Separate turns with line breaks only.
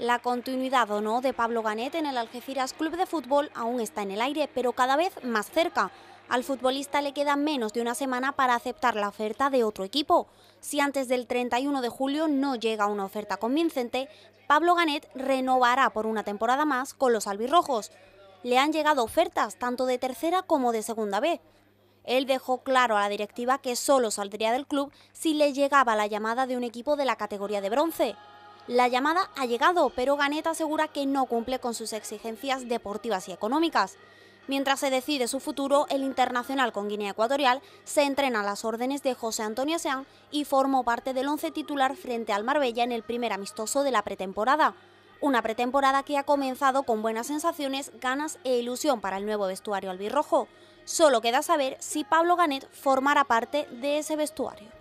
La continuidad o no de Pablo Ganet en el Algeciras Club de Fútbol aún está en el aire, pero cada vez más cerca. Al futbolista le queda menos de una semana para aceptar la oferta de otro equipo. Si antes del 31 de julio no llega una oferta convincente, Pablo Ganet renovará por una temporada más con los albirrojos. Le han llegado ofertas tanto de tercera como de segunda B. Él dejó claro a la directiva que solo saldría del club si le llegaba la llamada de un equipo de la categoría de bronce. La llamada ha llegado, pero Ganet asegura que no cumple con sus exigencias deportivas y económicas. Mientras se decide su futuro, el internacional con Guinea Ecuatorial se entrena a las órdenes de José Antonio Seán y formó parte del once titular frente al Marbella en el primer amistoso de la pretemporada. Una pretemporada que ha comenzado con buenas sensaciones, ganas e ilusión para el nuevo vestuario albirrojo. Solo queda saber si Pablo Ganet formará parte de ese vestuario.